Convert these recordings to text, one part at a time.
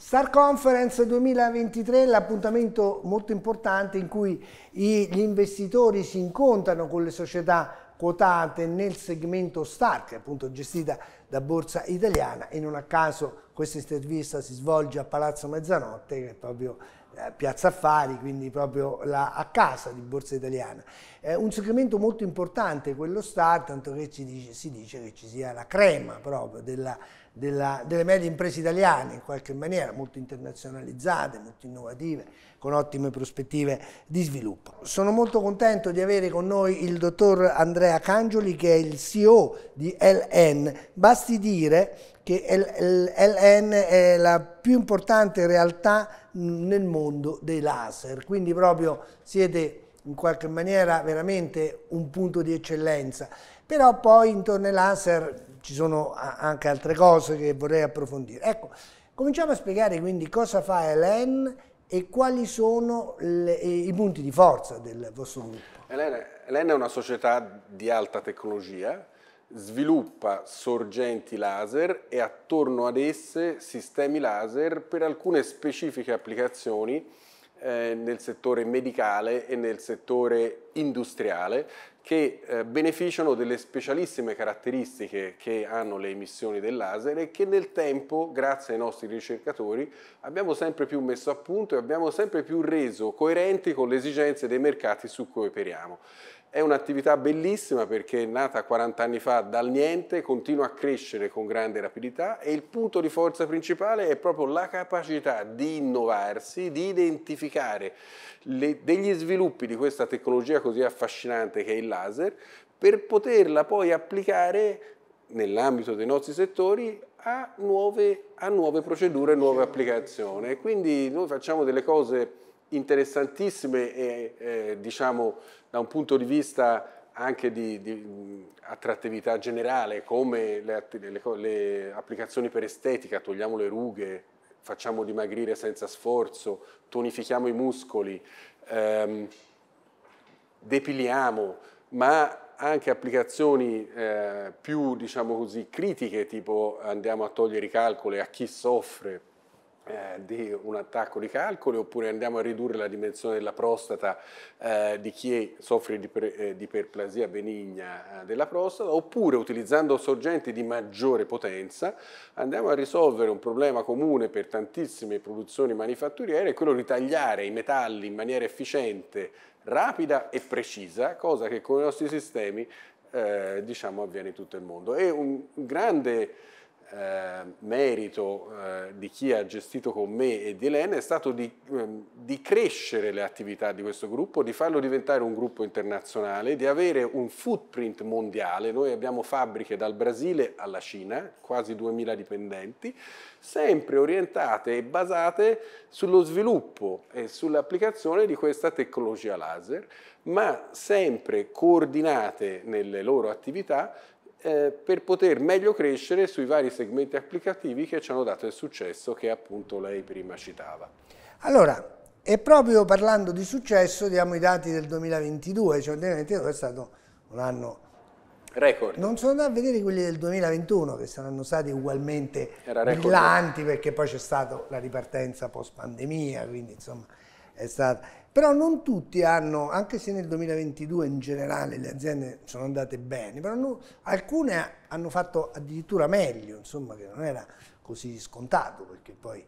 Star Conference 2023 è l'appuntamento molto importante in cui gli investitori si incontrano con le società quotate nel segmento Star, che è appunto gestita da Borsa Italiana e non a caso questa intervista si svolge a Palazzo Mezzanotte, che è proprio eh, Piazza Affari, quindi proprio la, a casa di Borsa Italiana. È un segmento molto importante quello star, tanto che si dice, si dice che ci sia la crema proprio della, della, delle medie imprese italiane, in qualche maniera, molto internazionalizzate, molto innovative, con ottime prospettive di sviluppo. Sono molto contento di avere con noi il dottor Andrea Cangioli, che è il CEO di LN. Basti dire che LN è la più importante realtà nel mondo dei laser, quindi proprio siete in qualche maniera veramente un punto di eccellenza, però poi intorno ai laser ci sono anche altre cose che vorrei approfondire. Ecco, cominciamo a spiegare quindi cosa fa Elen e quali sono le, i punti di forza del vostro gruppo. Elen è una società di alta tecnologia, sviluppa sorgenti laser e attorno ad esse sistemi laser per alcune specifiche applicazioni eh, nel settore medicale e nel settore industriale che eh, beneficiano delle specialissime caratteristiche che hanno le emissioni del laser e che nel tempo, grazie ai nostri ricercatori, abbiamo sempre più messo a punto e abbiamo sempre più reso coerenti con le esigenze dei mercati su cui operiamo. È un'attività bellissima perché è nata 40 anni fa dal niente, continua a crescere con grande rapidità e il punto di forza principale è proprio la capacità di innovarsi, di identificare le, degli sviluppi di questa tecnologia così affascinante che è il laser per poterla poi applicare nell'ambito dei nostri settori a nuove, a nuove procedure, nuove applicazioni. Quindi noi facciamo delle cose interessantissime e eh, diciamo da un punto di vista anche di, di attrattività generale come le, le, le, applicazioni per estetica, togliamo le rughe, facciamo dimagrire senza sforzo, tonifichiamo i muscoli, ehm, depiliamo, ma anche applicazioni eh, più diciamo così, critiche tipo andiamo a togliere i calcoli a chi soffre eh, di un attacco di calcoli oppure andiamo a ridurre la dimensione della prostata eh, di chi soffre di, per, eh, di perplasia benigna eh, della prostata oppure utilizzando sorgenti di maggiore potenza andiamo a risolvere un problema comune per tantissime produzioni manifatturiere, quello di tagliare i metalli in maniera efficiente, rapida e precisa, cosa che con i nostri sistemi eh, diciamo avviene in tutto il mondo. È un grande eh, merito eh, di chi ha gestito con me e di Elena è stato di, ehm, di, crescere le attività di questo gruppo, di farlo diventare un gruppo internazionale, di avere un footprint mondiale. Noi abbiamo fabbriche dal Brasile alla Cina, quasi 2000 dipendenti, sempre orientate e basate sullo sviluppo e sull'applicazione di questa tecnologia laser, ma sempre coordinate nelle loro attività eh, per poter meglio crescere sui vari segmenti applicativi che ci hanno dato il successo che appunto lei prima citava. Allora, e proprio parlando di successo diamo i dati del 2022, cioè il 2022 è stato un anno record. Non sono andato a vedere quelli del 2021 che saranno stati ugualmente brillanti perché poi c'è stata la ripartenza post pandemia, quindi insomma è stata... Però non tutti hanno, anche se nel 2022 in generale le aziende sono andate bene, però non, alcune hanno fatto addirittura meglio, insomma, che non era così scontato, perché poi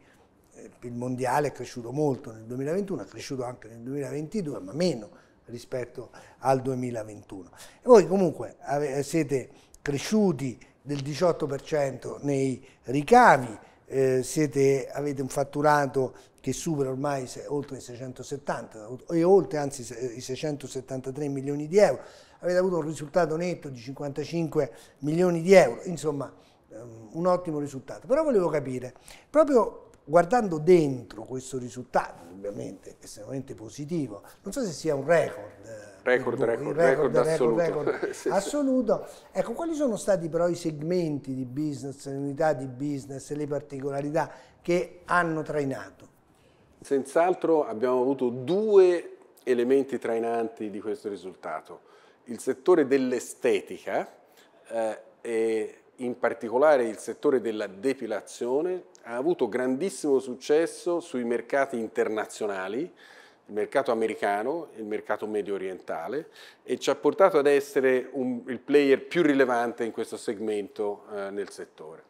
eh, il mondiale è cresciuto molto nel 2021, è cresciuto anche nel 2022, ma meno rispetto al 2021. E voi comunque siete cresciuti del 18% nei ricavi, eh, siete, avete un fatturato che supera ormai oltre i 670 e oltre anzi i 673 milioni di euro. Avete avuto un risultato netto di 55 milioni di euro, insomma ehm, un ottimo risultato. Però volevo capire, proprio guardando dentro questo risultato, ovviamente estremamente positivo, non so se sia un record. Eh, record, voi, record, record, record, assoluto. sì, assoluto. Ecco, quali sono stati però i segmenti di business, le unità di business, le particolarità che hanno trainato? Senz'altro abbiamo avuto due elementi trainanti di questo risultato. Il settore dell'estetica eh, e in particolare il settore della depilazione ha avuto grandissimo successo sui mercati internazionali, il mercato americano, e il mercato medio orientale e ci ha portato ad essere un, il player più rilevante in questo segmento eh, nel settore.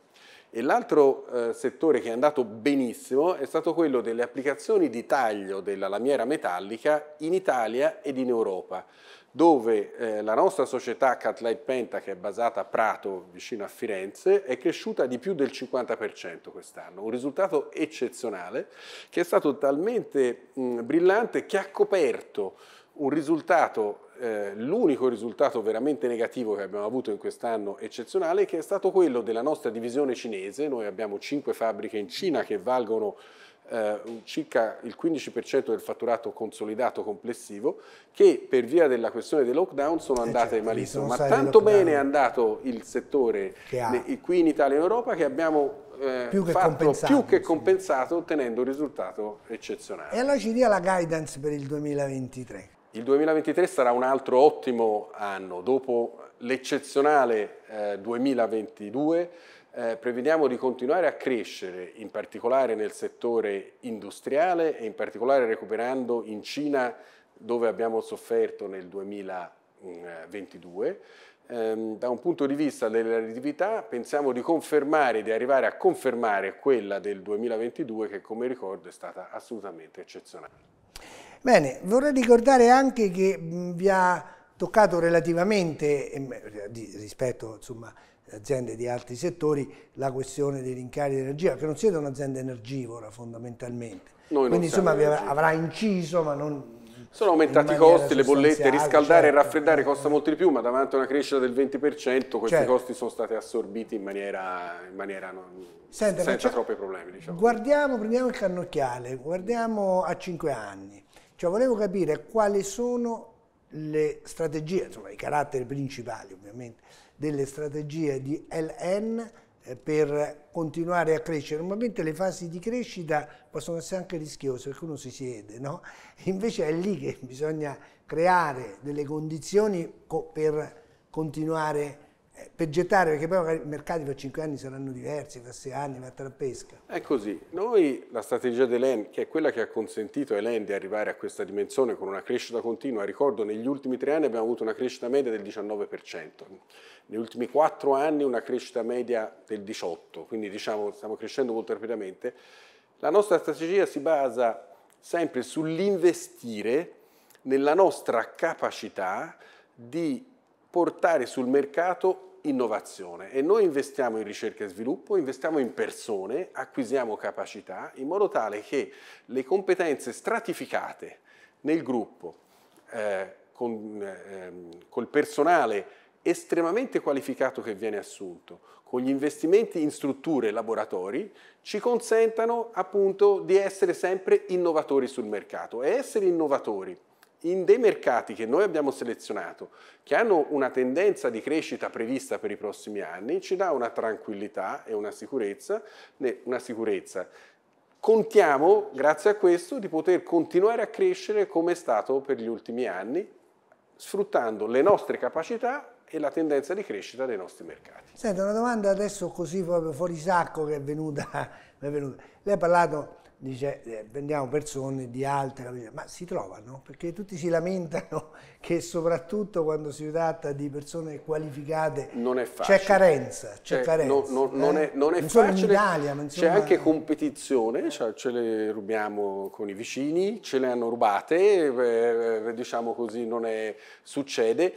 E l'altro eh, settore che è andato benissimo è stato quello delle applicazioni di taglio della lamiera metallica in Italia ed in Europa, dove eh, la nostra società Catlight Penta, che è basata a Prato, vicino a Firenze, è cresciuta di più del 50% quest'anno. Un risultato eccezionale che è stato talmente mh, brillante che ha coperto un risultato eh, l'unico risultato veramente negativo che abbiamo avuto in quest'anno eccezionale che è stato quello della nostra divisione cinese. Noi abbiamo cinque fabbriche in Cina che valgono eh, circa il 15% del fatturato consolidato complessivo che per via della questione dei lockdown sono eh, andate certo, malissimo, ma tanto bene è andato il settore qui in Italia e in Europa che abbiamo eh, più che fatto più che compensato ottenendo un risultato eccezionale. E allora ci dia la guidance per il 2023. Il 2023 sarà un altro ottimo anno, dopo l'eccezionale eh, 2022 eh, prevediamo di continuare a crescere, in particolare nel settore industriale e in particolare recuperando in Cina dove abbiamo sofferto nel 2022. Ehm, da un punto di vista della redditività pensiamo di confermare, di arrivare a confermare quella del 2022 che come ricordo è stata assolutamente eccezionale. Bene, vorrei ricordare anche che vi ha toccato relativamente, ehm, rispetto insomma, aziende di altri settori, la questione dei rincari di energia, che non siete un'azienda energivora fondamentalmente. Noi Quindi insomma energia. avrà inciso ma non... Sono aumentati i costi, le bollette, riscaldare certo. e raffreddare costa molto di più, ma davanti a una crescita del 20% questi certo. costi sono stati assorbiti in maniera, in maniera non, Senta, senza troppi problemi. Diciamo. Guardiamo, prendiamo il cannocchiale, guardiamo a 5 anni. Cioè volevo capire quali sono le strategie, insomma i caratteri principali ovviamente, delle strategie di LN eh, per continuare a crescere. Normalmente le fasi di crescita possono essere anche rischiose perché uno si siede, no? Invece è lì che bisogna creare delle condizioni co per continuare a crescere per perché poi magari i mercati fra cinque anni saranno diversi, fra sei anni, fra tra pesca. È così. Noi, la strategia dell'EN, che è quella che ha consentito a EN di arrivare a questa dimensione con una crescita continua, ricordo negli ultimi tre anni abbiamo avuto una crescita media del 19%, negli ultimi quattro anni una crescita media del 18%, quindi diciamo stiamo crescendo molto rapidamente. La nostra strategia si basa sempre sull'investire nella nostra capacità di portare sul mercato innovazione e noi investiamo in ricerca e sviluppo, investiamo in persone, acquisiamo capacità in modo tale che le competenze stratificate nel gruppo eh, con, ehm, col personale estremamente qualificato che viene assunto, con gli investimenti in strutture e laboratori, ci consentano appunto di essere sempre innovatori sul mercato e essere innovatori in dei mercati che noi abbiamo selezionato, che hanno una tendenza di crescita prevista per i prossimi anni, ci dà una tranquillità e una sicurezza, una sicurezza. Contiamo, grazie a questo, di poter continuare a crescere come è stato per gli ultimi anni, sfruttando le nostre capacità e la tendenza di crescita dei nostri mercati. Senta, una domanda adesso così proprio fuori sacco che è venuta. È venuta. Lei ha parlato dice, eh, prendiamo persone di alta capacità, ma si trovano, perché tutti si lamentano che soprattutto quando si tratta di persone qualificate non c'è carenza, c'è carenza. Cioè, no, no, eh? non, è, non è eh? non facile, in Italia, ma insomma... c'è anche competizione, cioè ce le rubiamo con i vicini, ce le hanno rubate, eh, eh diciamo così non è, succede,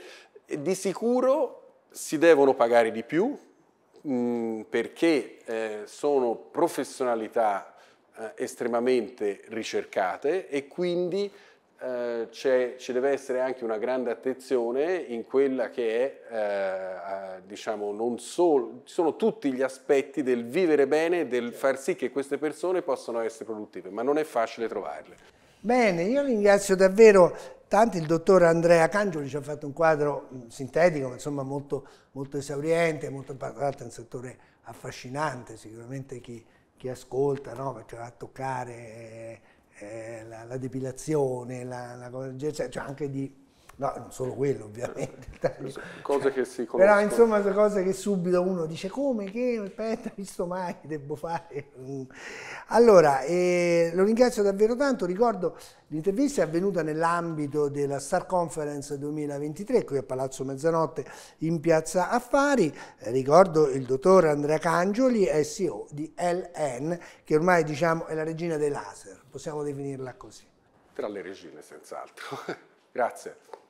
di sicuro si devono pagare di più mh, mm, perché eh, sono professionalità eh, estremamente ricercate e quindi eh, ci deve essere anche una grande attenzione in quella che è, eh, diciamo, non solo, ci sono tutti gli aspetti del vivere bene, del far sì che queste persone possano essere produttive, ma non è facile trovarle. Bene, io ringrazio davvero tanto il dottor Andrea Cangioli ci ha fatto un quadro mm, sintetico, ma insomma molto, molto esauriente, molto è un settore affascinante, sicuramente chi, chi ascolta, no? perché va cioè, a toccare eh, la, la, depilazione, la, la, cioè, cioè anche di No, non solo quello ovviamente. Cose che si conoscono. Però insomma sono cose che subito uno dice come, che, aspetta, visto mai, devo fare. Mm. Allora, eh, lo ringrazio davvero tanto, ricordo l'intervista è avvenuta nell'ambito della Star Conference 2023 qui a Palazzo Mezzanotte in Piazza Affari, eh, ricordo il dottor Andrea Cangioli è CEO di LN che ormai diciamo è la regina dei laser, possiamo definirla così. Tra le regine senz'altro. Grazie.